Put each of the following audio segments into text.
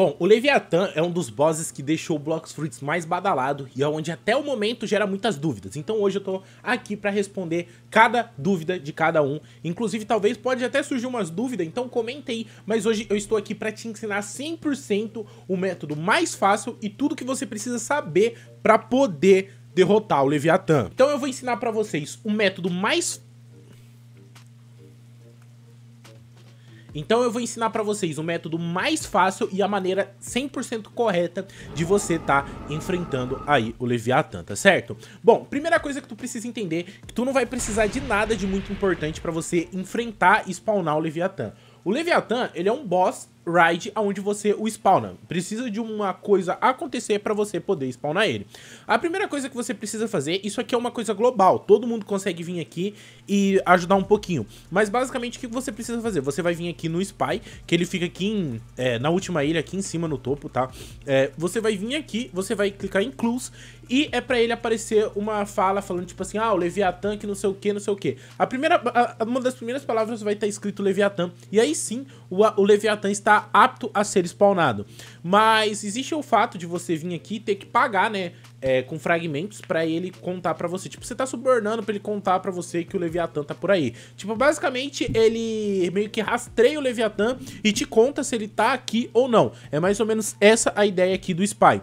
Bom, o Leviatã é um dos bosses que deixou o Blox Fruits mais badalado e é onde até o momento gera muitas dúvidas. Então hoje eu tô aqui para responder cada dúvida de cada um. Inclusive, talvez pode até surgir umas dúvidas, então comenta aí. Mas hoje eu estou aqui para te ensinar 100% o método mais fácil e tudo que você precisa saber para poder derrotar o Leviatã. Então eu vou ensinar para vocês o método mais Então eu vou ensinar para vocês o método mais fácil e a maneira 100% correta de você estar tá enfrentando aí o Leviatã, tá certo? Bom, primeira coisa que tu precisa entender que tu não vai precisar de nada de muito importante para você enfrentar e spawnar o Leviatã. O Leviatã, ele é um boss raid aonde você o spawna. Precisa de uma coisa acontecer para você poder spawnar ele. A primeira coisa que você precisa fazer, isso aqui é uma coisa global, todo mundo consegue vir aqui e ajudar um pouquinho. Mas basicamente o que você precisa fazer? Você vai vir aqui no Spy, que ele fica aqui em, é, na última ilha, aqui em cima no topo, tá? É, você vai vir aqui, você vai clicar em Clues e é para ele aparecer uma fala falando tipo assim, ah, o Leviatã que não sei o que, não sei o que. A primeira, a, uma das primeiras palavras vai estar tá escrito Leviatã. E aí sim, o, o Leviatã está apto a ser spawnado. Mas existe o fato de você vir aqui e ter que pagar, né? É, com fragmentos para ele contar para você. Tipo, você tá subornando para ele contar para você que o Leviatã tá por aí. Tipo, basicamente ele meio que rastreia o Leviatã e te conta se ele tá aqui ou não. É mais ou menos essa a ideia aqui do Spy.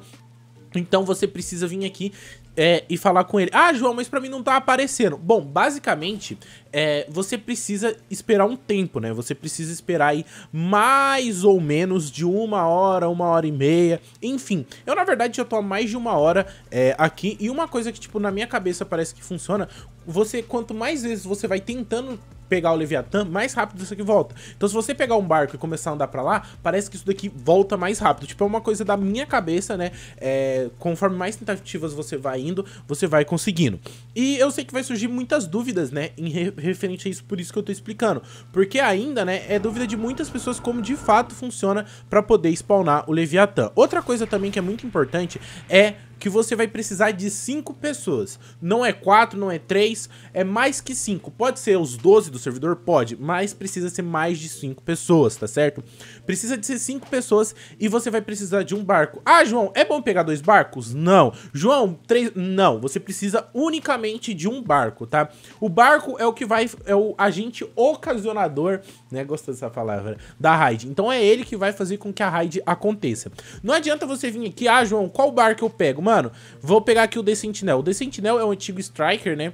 Então você precisa vir aqui é, e falar com ele. Ah, João, mas para mim não tá aparecendo. Bom, basicamente é, você precisa esperar um tempo, né? Você precisa esperar aí mais ou menos de uma hora, uma hora e meia, enfim. Eu, na verdade, já tô há mais de uma hora é, aqui e uma coisa que, tipo, na minha cabeça parece que funciona, você, quanto mais vezes você vai tentando pegar o Leviatã, mais rápido isso aqui volta. Então se você pegar um barco e começar a andar pra lá, parece que isso daqui volta mais rápido. Tipo, é uma coisa da minha cabeça, né? É, conforme mais tentativas você vai indo, você vai conseguindo. E eu sei que vai surgir muitas dúvidas, né? Em re referente a isso, por isso que eu tô explicando. Porque ainda, né, é dúvida de muitas pessoas como de fato funciona para poder spawnar o Leviatã. Outra coisa também que é muito importante é que você vai precisar de 5 pessoas. Não é 4, não é 3, é mais que 5. Pode ser os 12 do servidor? Pode, mas precisa ser mais de 5 pessoas, tá certo? Precisa de ser 5 pessoas e você vai precisar de um barco. Ah, João, é bom pegar dois barcos? Não. João, três... Não, você precisa unicamente de um barco, tá? O barco é o que vai... é o agente ocasionador, né? Gostou dessa palavra? Da raid. Então é ele que vai fazer com que a raid aconteça. Não adianta você vir aqui, ah, João, qual barco eu pego? mano, vou pegar aqui o The Sentinel. O The Sentinel é um antigo Striker, né?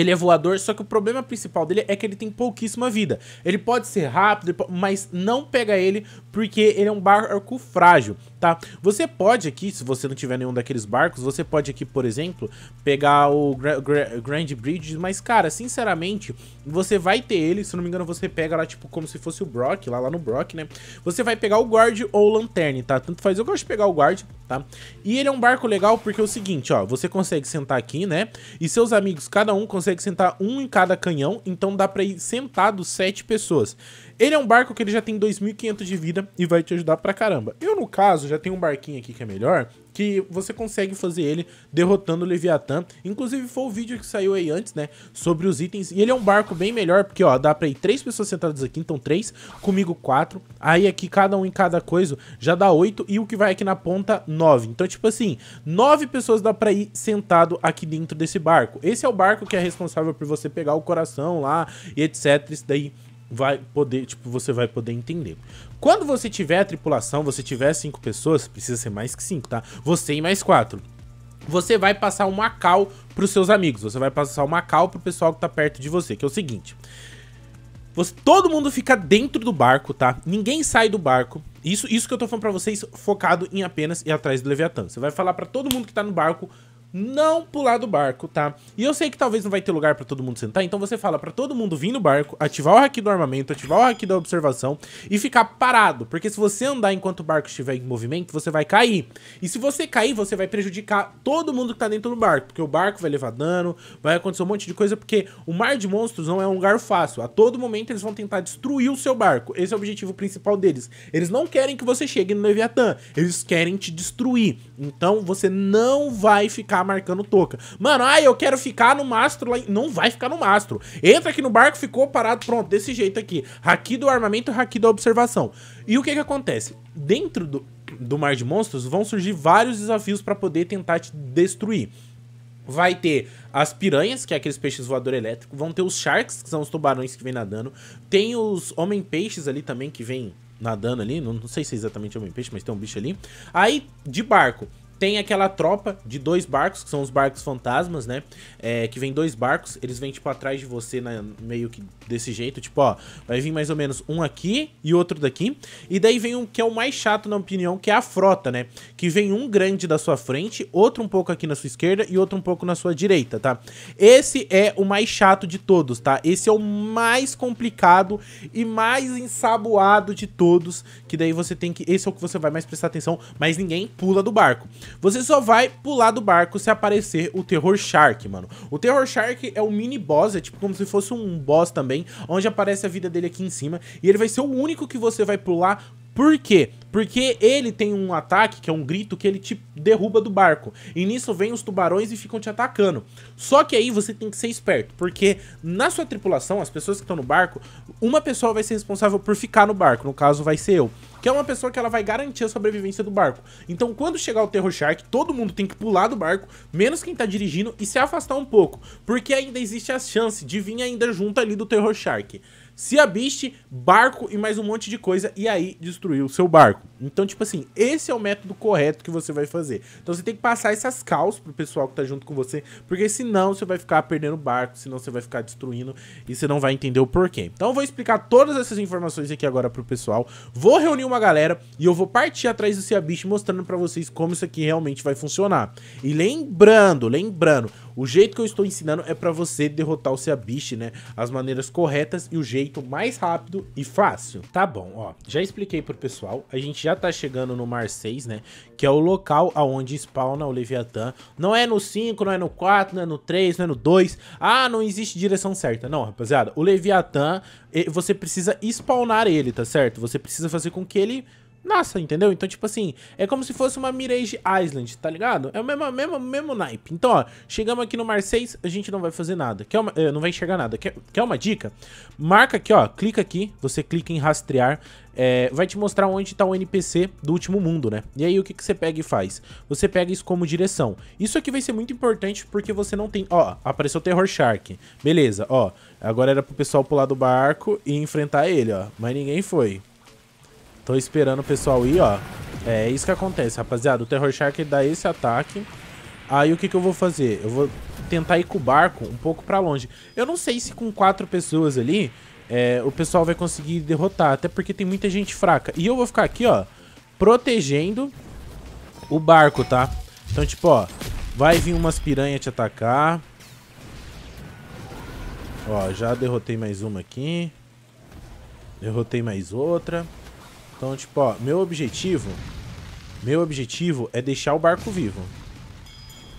Ele é voador, só que o problema principal dele é que ele tem pouquíssima vida. Ele pode ser rápido, mas não pega ele porque ele é um barco frágil, tá? Você pode aqui, se você não tiver nenhum daqueles barcos, você pode aqui, por exemplo, pegar o Gra Gra Grand Bridge, mas, cara, sinceramente, você vai ter ele, se não me engano, você pega lá, tipo, como se fosse o Brock, lá, lá no Brock, né? Você vai pegar o Guard ou o Lanterne, tá? Tanto faz, eu gosto de pegar o Guard, tá? E ele é um barco legal porque é o seguinte, ó, você consegue sentar aqui, né? E seus amigos, cada um consegue consegue sentar um em cada canhão, então dá para ir sentado sete pessoas. Ele é um barco que ele já tem 2.500 de vida e vai te ajudar pra caramba. Eu, no caso, já tenho um barquinho aqui que é melhor, que você consegue fazer ele derrotando o Leviatã. Inclusive, foi o vídeo que saiu aí antes, né, sobre os itens. E ele é um barco bem melhor, porque, ó, dá pra ir três pessoas sentadas aqui, então três, comigo quatro. Aí aqui, cada um em cada coisa, já dá oito, e o que vai aqui na ponta, nove. Então, tipo assim, nove pessoas dá pra ir sentado aqui dentro desse barco. Esse é o barco que é responsável por você pegar o coração lá e etc. Isso daí vai poder, tipo, você vai poder entender. Quando você tiver a tripulação, você tiver cinco pessoas, precisa ser mais que cinco, tá? Você e mais quatro. Você vai passar uma cal pros seus amigos, você vai passar uma cal pro pessoal que tá perto de você, que é o seguinte. Você, todo mundo fica dentro do barco, tá? Ninguém sai do barco. Isso, isso que eu tô falando pra vocês, focado em apenas ir atrás do Leviatã. Você vai falar para todo mundo que tá no barco não pular do barco, tá? E eu sei que talvez não vai ter lugar pra todo mundo sentar, então você fala pra todo mundo vir no barco, ativar o hack do armamento, ativar o hack da observação e ficar parado, porque se você andar enquanto o barco estiver em movimento, você vai cair. E se você cair, você vai prejudicar todo mundo que tá dentro do barco, porque o barco vai levar dano, vai acontecer um monte de coisa, porque o mar de monstros não é um lugar fácil. A todo momento eles vão tentar destruir o seu barco. Esse é o objetivo principal deles. Eles não querem que você chegue no Leviatã, eles querem te destruir. Então você não vai ficar ficar marcando toca. Mano, ai, eu quero ficar no mastro lá. Não vai ficar no mastro. Entra aqui no barco, ficou parado, pronto, desse jeito aqui. Haki do armamento, haki da observação. E o que que acontece? Dentro do, do Mar de Monstros vão surgir vários desafios pra poder tentar te destruir. Vai ter as piranhas, que é aqueles peixes voador elétrico. Vão ter os sharks, que são os tubarões que vêm nadando. Tem os homem-peixes ali também, que vem nadando ali. Não, não, sei se é exatamente homem-peixe, mas tem um bicho ali. Aí, de barco, tem aquela tropa de dois barcos, que são os barcos fantasmas, né? É, que vem dois barcos, eles vêm, tipo, atrás de você, né? meio que desse jeito. Tipo, ó, vai vir mais ou menos um aqui e outro daqui. E daí vem um que é o mais chato, na opinião, que é a frota, né? Que vem um grande da sua frente, outro um pouco aqui na sua esquerda e outro um pouco na sua direita, tá? Esse é o mais chato de todos, tá? Esse é o mais complicado e mais ensaboado de todos, que daí você tem que... Esse é o que você vai mais prestar atenção, mas ninguém pula do barco. Você só vai pular do barco se aparecer o Terror Shark, mano. O Terror Shark é o mini boss, é tipo como se fosse um boss também, onde aparece a vida dele aqui em cima. E ele vai ser o único que você vai pular por quê? Porque ele tem um ataque, que é um grito, que ele te derruba do barco. E nisso vem os tubarões e ficam te atacando. Só que aí você tem que ser esperto, porque na sua tripulação, as pessoas que estão no barco, uma pessoa vai ser responsável por ficar no barco, no caso vai ser eu que é uma pessoa que ela vai garantir a sobrevivência do barco. Então, quando chegar o Terror Shark, todo mundo tem que pular do barco, menos quem tá dirigindo, e se afastar um pouco, porque ainda existe a chance de vir ainda junto ali do Terror Shark. Sea Beast, barco e mais um monte de coisa, e aí destruiu o seu barco. Então, tipo assim, esse é o método correto que você vai fazer. Então você tem que passar essas calls pro pessoal que tá junto com você, porque senão você vai ficar perdendo barco, senão você vai ficar destruindo e você não vai entender o porquê. Então eu vou explicar todas essas informações aqui agora pro pessoal, vou reunir uma galera e eu vou partir atrás do Sea Beast mostrando pra vocês como isso aqui realmente vai funcionar. E lembrando, lembrando, o jeito que eu estou ensinando é para você derrotar o Seabish, né? As maneiras corretas e o jeito mais rápido e fácil. Tá bom, ó. Já expliquei pro pessoal. A gente já tá chegando no Mar 6, né? Que é o local aonde spawna o Leviatã. Não é no 5, não é no 4, não é no 3, não é no 2. Ah, não existe direção certa. Não, rapaziada. O Leviatã, você precisa spawnar ele, tá certo? Você precisa fazer com que ele nossa, entendeu? Então, tipo assim, é como se fosse uma Mirage Island, tá ligado? É o mesmo, mesmo, mesmo naipe. Então, ó, chegamos aqui no Mar 6, a gente não vai fazer nada. Quer uma, eh, não vai enxergar nada. Quer, quer uma dica? Marca aqui, ó, clica aqui, você clica em rastrear. É, vai te mostrar onde tá o NPC do último mundo, né? E aí, o que, que você pega e faz? Você pega isso como direção. Isso aqui vai ser muito importante porque você não tem... Ó, apareceu o Terror Shark. Beleza, ó. Agora era pro pessoal pular do barco e enfrentar ele, ó. Mas ninguém foi. Tô esperando o pessoal ir, ó. É isso que acontece, rapaziada. O Terror Shark dá esse ataque. Aí o que, que eu vou fazer? Eu vou tentar ir com o barco um pouco pra longe. Eu não sei se com quatro pessoas ali é, o pessoal vai conseguir derrotar, até porque tem muita gente fraca. E eu vou ficar aqui, ó, protegendo o barco, tá? Então, tipo, ó, vai vir umas piranhas te atacar. Ó, já derrotei mais uma aqui. Derrotei mais outra. Então, tipo, ó, meu objetivo... Meu objetivo é deixar o barco vivo.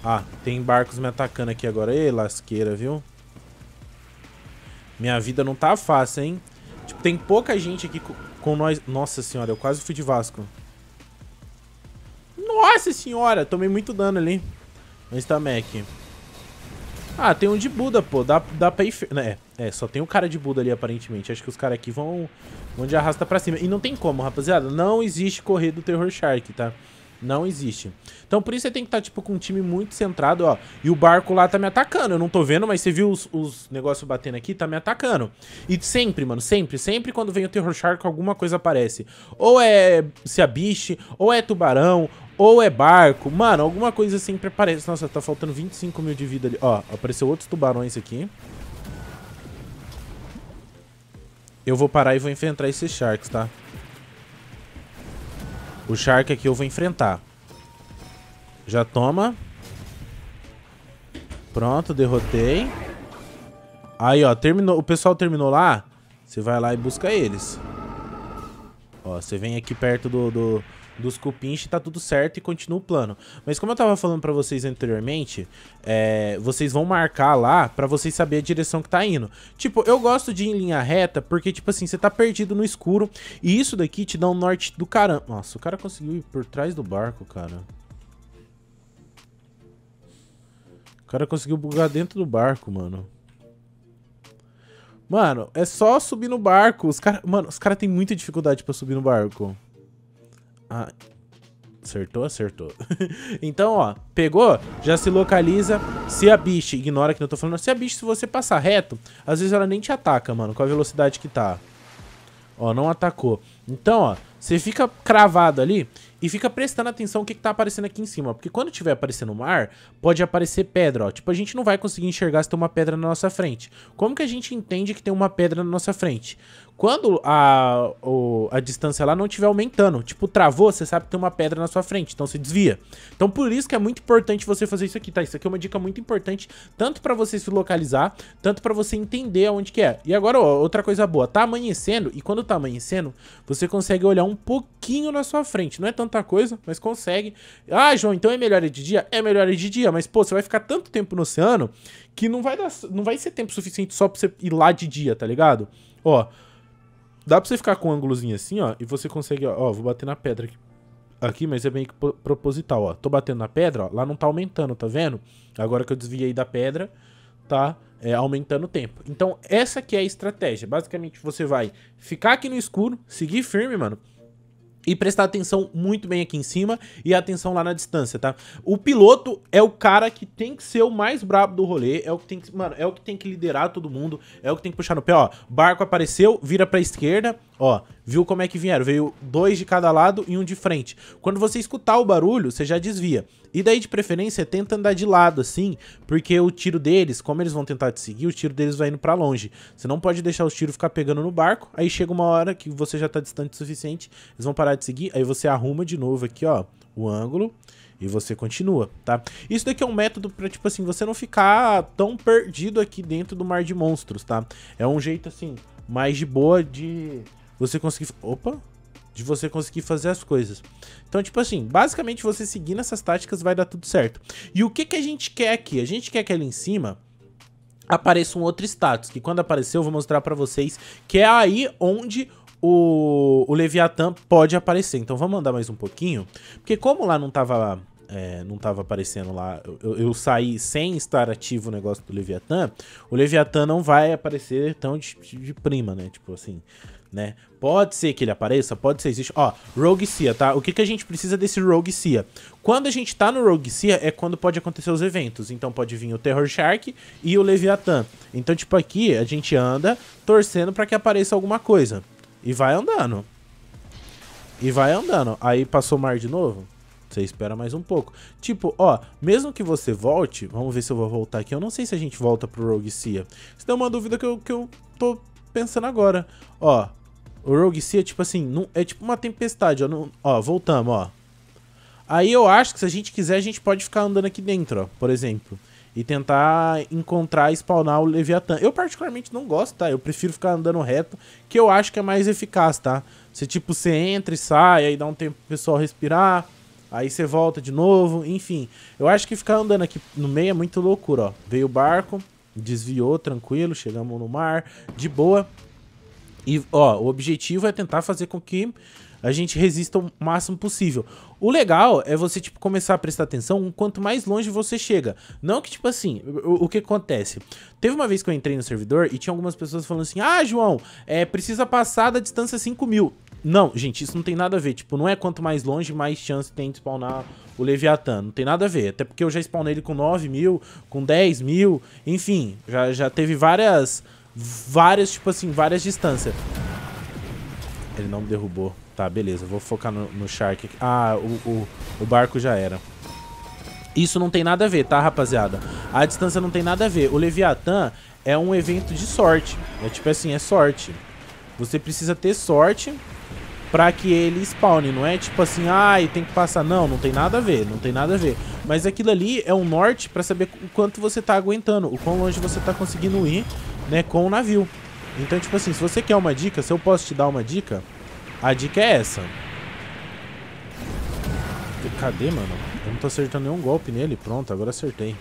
Ah, tem barcos me atacando aqui agora. Ei, lasqueira, viu? Minha vida não tá fácil, hein? Tipo, tem pouca gente aqui com, nós... Nossa senhora, eu quase fui de Vasco. Nossa senhora, tomei muito dano ali. Onde está Mac. Ah, tem um de Buda, pô. Dá, dá pra ir... Né, é, é, só tem um cara de Buda ali, aparentemente. Acho que os caras aqui vão de arrasta pra cima. E não tem como, rapaziada. Não existe correr do Terror Shark, tá? Não existe. Então por isso você tem que estar, tá, tipo, com um time muito centrado, ó. E o barco lá tá me atacando. Eu não tô vendo, mas você viu os, os negócios batendo aqui? Tá me atacando. E sempre, mano, sempre, sempre quando vem o Terror Shark, alguma coisa aparece. Ou é se abiche, ou é tubarão, ou é barco. Mano, alguma coisa sempre aparece. Nossa, tá faltando 25 mil de vida ali. Ó, apareceu outros tubarões aqui. Eu vou parar e vou enfrentar esses Sharks, tá? O Shark aqui eu vou enfrentar. Já toma. Pronto, derrotei. Aí, ó, terminou, o pessoal terminou lá. Você vai lá e busca eles. Ó, você vem aqui perto do, do dos cupins tá tudo certo e continua o plano. Mas como eu tava falando para vocês anteriormente, é, vocês vão marcar lá para vocês saber a direção que tá indo. Tipo, eu gosto de ir em linha reta porque, tipo assim, você tá perdido no escuro e isso daqui te dá um norte do caramba. Nossa, o cara conseguiu ir por trás do barco, cara. O cara conseguiu bugar dentro do barco, mano. Mano, é só subir no barco. Os cara... Mano, os caras têm muita dificuldade pra subir no barco. Ah, acertou? Acertou. então, ó, pegou, já se localiza. Se a bicha, ignora que eu tô falando, se a bicha, se você passar reto, às vezes ela nem te ataca, mano, com a velocidade que tá. Ó, não atacou. Então, ó, você fica cravado ali e fica prestando atenção o que, que tá aparecendo aqui em cima. Porque quando tiver aparecendo mar, pode aparecer pedra, ó. Tipo, a gente não vai conseguir enxergar se tem uma pedra na nossa frente. Como que a gente entende que tem uma pedra na nossa frente? Quando a, o, a distância lá não estiver aumentando, tipo, travou, você sabe que tem uma pedra na sua frente, então se desvia. Então por isso que é muito importante você fazer isso aqui, tá? Isso aqui é uma dica muito importante, tanto para você se localizar, tanto para você entender onde que é. E agora, ó, outra coisa boa, tá amanhecendo, e quando tá amanhecendo, você consegue olhar um pouquinho na sua frente. Não é tanta coisa, mas consegue. Ah, João, então é melhor ir de dia? É melhor ir de dia, mas pô, você vai ficar tanto tempo no oceano que não vai, dar, não vai ser tempo suficiente só pra você ir lá de dia, tá ligado? Ó... Dá pra você ficar com um ângulozinho assim, ó, e você consegue, ó, ó, vou bater na pedra aqui. Aqui, mas é bem proposital, ó. Tô batendo na pedra, ó, lá não tá aumentando, tá vendo? Agora que eu desviei da pedra, tá é, aumentando o tempo. Então, essa que é a estratégia. Basicamente, você vai ficar aqui no escuro, seguir firme, mano, e prestar atenção muito bem aqui em cima e atenção lá na distância, tá? O piloto é o cara que tem que ser o mais brabo do rolê, é o que tem que, mano, é o que tem que liderar todo mundo, é o que tem que puxar no pé, ó. Barco apareceu, vira pra esquerda, ó. Viu como é que vieram? Veio dois de cada lado e um de frente. Quando você escutar o barulho, você já desvia. E daí, de preferência, tenta andar de lado, assim, porque o tiro deles, como eles vão tentar te seguir, o tiro deles vai indo pra longe. Você não pode deixar os tiros ficar pegando no barco, aí chega uma hora que você já tá distante o suficiente, eles vão parar de seguir, aí você arruma de novo aqui, ó, o ângulo, e você continua, tá? Isso daqui é um método pra, tipo assim, você não ficar tão perdido aqui dentro do mar de monstros, tá? É um jeito, assim, mais de boa de você conseguir... Opa! de você conseguir fazer as coisas. Então, tipo assim, basicamente você seguindo essas táticas vai dar tudo certo. E o que, que a gente quer aqui? A gente quer que ali em cima apareça um outro status, que quando aparecer eu vou mostrar para vocês, que é aí onde o, o Leviatã pode aparecer. Então vamos andar mais um pouquinho, porque como lá não tava é, não estava aparecendo lá. Eu, eu, saí sem estar ativo o negócio do Leviatã. O Leviatã não vai aparecer tão de, de prima, né? Tipo assim, né? Pode ser que ele apareça, pode ser existe. Ó, Rogue sia tá? O que, que a gente precisa desse Rogue sia Quando a gente tá no Rogue sia é quando pode acontecer os eventos. Então pode vir o Terror Shark e o Leviathan. Então, tipo, aqui a gente anda torcendo para que apareça alguma coisa. E vai andando. E vai andando. Aí passou o mar de novo. Você espera mais um pouco. Tipo, ó, mesmo que você volte... Vamos ver se eu vou voltar aqui. Eu não sei se a gente volta pro Rogue sia Isso é uma dúvida que eu, que eu tô pensando agora. Ó, o Rogue Sea é tipo assim, não, é tipo uma tempestade, ó, não, ó, voltamos, ó. Aí eu acho que se a gente quiser, a gente pode ficar andando aqui dentro, ó, por exemplo. E tentar encontrar e spawnar o Leviatã. Eu particularmente não gosto, tá? Eu prefiro ficar andando reto, que eu acho que é mais eficaz, tá? Você tipo, você entra e sai, aí dá um tempo pro pessoal respirar, aí você volta de novo, enfim. Eu acho que ficar andando aqui no meio é muito loucura, ó. Veio o barco, desviou, tranquilo, chegamos no mar, de boa. E, ó, o objetivo é tentar fazer com que a gente resista o máximo possível. O legal é você, tipo, começar a prestar atenção quanto mais longe você chega. Não que, tipo assim, o, o, que acontece? Teve uma vez que eu entrei no servidor e tinha algumas pessoas falando assim, ah, João, é, precisa passar da distância 5 mil. Não, gente, isso não tem nada a ver. Tipo, não é quanto mais longe, mais chance tem de spawnar o Leviatã. Não tem nada a ver. Até porque eu já spawnei ele com 9 mil, com 10 mil, enfim. Já, já teve várias várias, tipo assim, várias distâncias. Ele não me derrubou. Tá, beleza. Vou focar no, no Shark aqui. Ah, o, o, o barco já era. Isso não tem nada a ver, tá, rapaziada? A distância não tem nada a ver. O Leviatã é um evento de sorte. É tipo assim, é sorte. Você precisa ter sorte pra que ele spawne. Não é tipo assim, ai, tem que passar. Não, não tem nada a ver, não tem nada a ver. Mas aquilo ali é um norte pra saber o quanto você tá aguentando, o quão longe você tá conseguindo ir né, com o navio. Então, tipo assim, se você quer uma dica, se eu posso te dar uma dica, a dica é essa. Cadê, mano? Eu não tô acertando nenhum golpe nele. Pronto, agora acertei.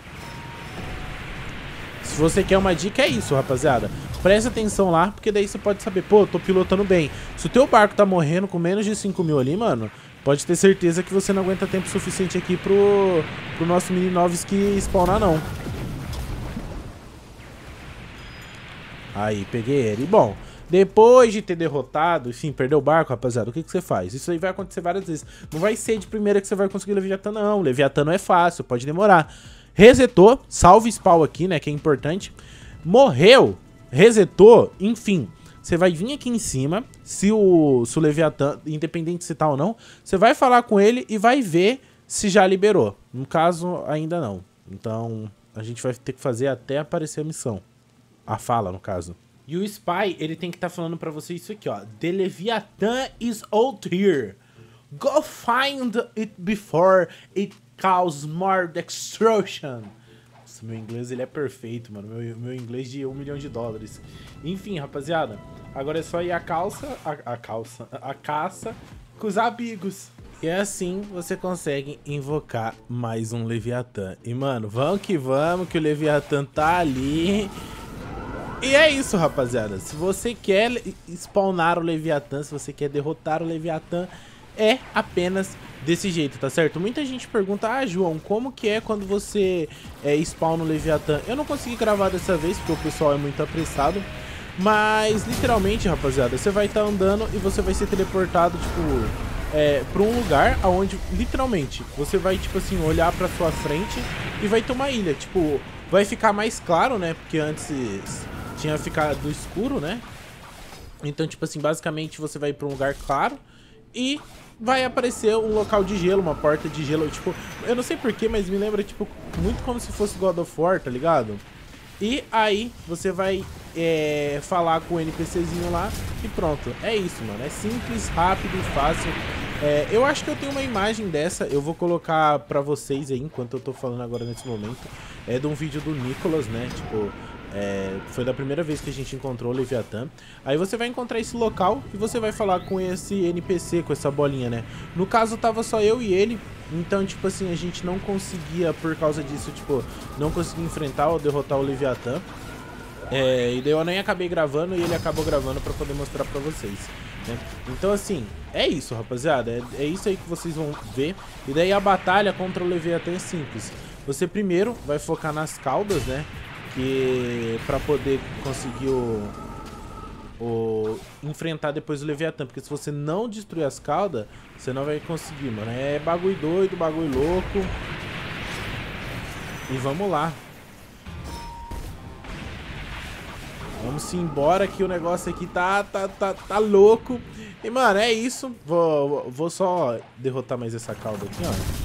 Se você quer uma dica, é isso, rapaziada. Presta atenção lá, porque daí você pode saber. Pô, tô pilotando bem. Se o teu barco tá morrendo com menos de 5 mil ali, mano, pode ter certeza que você não aguenta tempo suficiente aqui pro, pro nosso mini noves que spawnar, não. Aí, peguei ele. Bom, depois de ter derrotado, enfim, perdeu o barco, rapaziada, o que, que você faz? Isso aí vai acontecer várias vezes. Não vai ser de primeira que você vai conseguir o Leviatã, não. Leviatã não é fácil, pode demorar. Resetou, salve spawn aqui, né, que é importante. Morreu, resetou, enfim. Você vai vir aqui em cima, se o, se o Leviatã, independente se tá ou não, você vai falar com ele e vai ver se já liberou. No caso, ainda não. Então, a gente vai ter que fazer até aparecer a missão. A fala, no caso. E o Spy, ele tem que estar tá falando para você isso aqui, ó. The Leviathan is out here. Go find it before it causes more destruction. Nossa, meu inglês, ele é perfeito, mano. Meu, meu inglês de um milhão de dólares. Enfim, rapaziada. Agora é só ir a calça... A, a calça... A caça com os amigos. E é assim você consegue invocar mais um leviathan E, mano, vamos que vamos, que o leviathan tá ali. E é isso, rapaziada. Se você quer spawnar o Leviatã, se você quer derrotar o Leviatã, é apenas desse jeito, tá certo? Muita gente pergunta, ah, João, como que é quando você é, spawna o Leviatã? Eu não consegui gravar dessa vez, porque o pessoal é muito apressado. Mas, literalmente, rapaziada, você vai estar tá andando e você vai ser teleportado, tipo, é, um lugar onde, literalmente, você vai, tipo assim, olhar para sua frente e vai ter uma ilha. Tipo, vai ficar mais claro, né? Porque antes tinha ficado escuro, né? Então, tipo assim, basicamente você vai pra um lugar claro e vai aparecer um local de gelo, uma porta de gelo. Tipo, eu não sei porquê, mas me lembra, tipo, muito como se fosse God of War, tá ligado? E aí você vai é, falar com o NPCzinho lá e pronto. É isso, mano. É simples, rápido, e fácil. É, eu acho que eu tenho uma imagem dessa, eu vou colocar pra vocês aí, enquanto eu tô falando agora nesse momento. É de um vídeo do Nicolas, né? Tipo, é, foi da primeira vez que a gente encontrou o Leviatã. Aí você vai encontrar esse local e você vai falar com esse NPC, com essa bolinha, né? No caso, tava só eu e ele. Então, tipo assim, a gente não conseguia, por causa disso, tipo, não conseguia enfrentar ou derrotar o Leviatã. É, e daí eu nem acabei gravando e ele acabou gravando pra poder mostrar pra vocês. Né? Então, assim, é isso, rapaziada. É, é isso aí que vocês vão ver. E daí a batalha contra o Leviatã é simples. Você primeiro vai focar nas caudas, né? Porque para poder conseguir o, o, enfrentar depois o Leviatã, porque se você não destruir as caudas, você não vai conseguir, mano. É bagulho doido, bagulho louco. E vamos lá. Vamos embora que o negócio aqui tá, tá, tá, tá louco. E, mano, é isso. Vou, vou só derrotar mais essa cauda aqui, ó.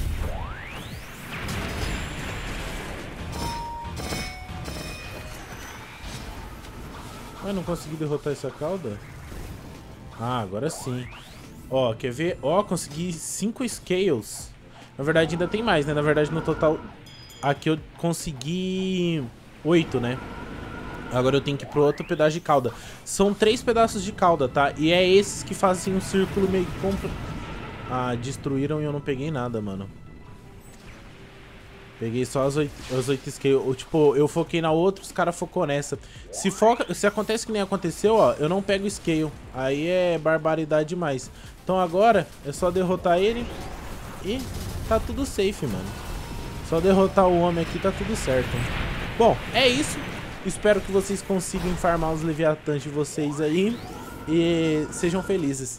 Eu ah, não consegui derrotar essa cauda? Ah, agora sim. Ó, quer ver? Ó, consegui 5 scales. Na verdade, ainda tem mais, né? Na verdade, no total... Aqui eu consegui 8, né? Agora eu tenho que ir pro outro pedaço de cauda. São três pedaços de cauda, tá? E é esses que fazem um círculo meio que... Ah, destruíram e eu não peguei nada, mano. Peguei só as oito, as scale. Eu, tipo, eu foquei na outra, os caras focou nessa. Se, foca, se acontece que nem aconteceu, ó, eu não pego scale. Aí é barbaridade demais. Então agora é só derrotar ele e tá tudo safe, mano. Só derrotar o homem aqui tá tudo certo. Bom, é isso. Espero que vocês consigam farmar os leviatãs de vocês aí. E sejam felizes.